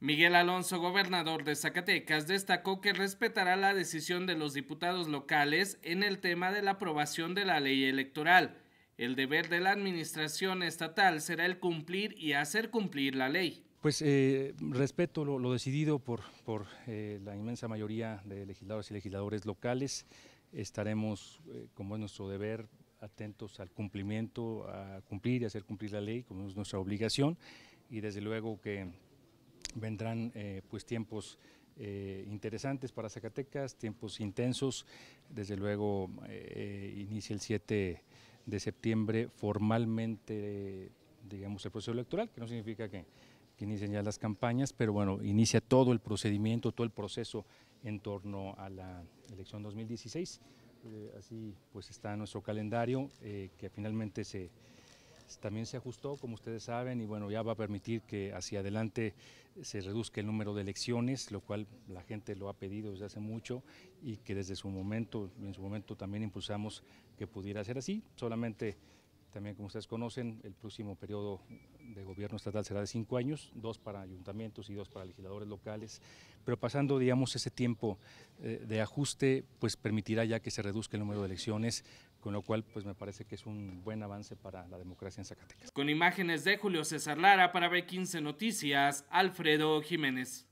Miguel Alonso, gobernador de Zacatecas, destacó que respetará la decisión de los diputados locales en el tema de la aprobación de la ley electoral. El deber de la administración estatal será el cumplir y hacer cumplir la ley. Pues eh, respeto lo, decidido por, por eh, la inmensa mayoría de legisladores y legisladores locales. Estaremos, eh, como es nuestro deber, atentos al cumplimiento, a cumplir y hacer cumplir la ley, como es nuestra obligación. Y desde luego que vendrán eh, pues tiempos eh, interesantes para Zacatecas, tiempos intensos. Desde luego eh, inicia el 7 de septiembre formalmente, digamos, el proceso electoral, que no significa que, que ya las campañas, pero bueno, inicia todo el procedimiento, todo el proceso en torno a la elección 2016. así pues está nuestro calendario que finalmente se también se ajustó, como ustedes saben, y bueno, ya va a permitir que hacia adelante se reduzca el número de elecciones, lo cual la gente lo ha pedido desde hace mucho y que desde su momento, en su momento también impulsamos que pudiera ser así. Solamente, también como ustedes conocen, el próximo periodo de gobierno estatal será de cinco años, dos para ayuntamientos y dos para legisladores locales, pero pasando, digamos, ese tiempo eh, de ajuste, pues permitirá ya que se reduzca el número de elecciones con lo cual pues me parece que es un buen avance para la democracia en Zacatecas. Con imágenes de Julio César Lara para B15 Noticias, Alfredo Jiménez.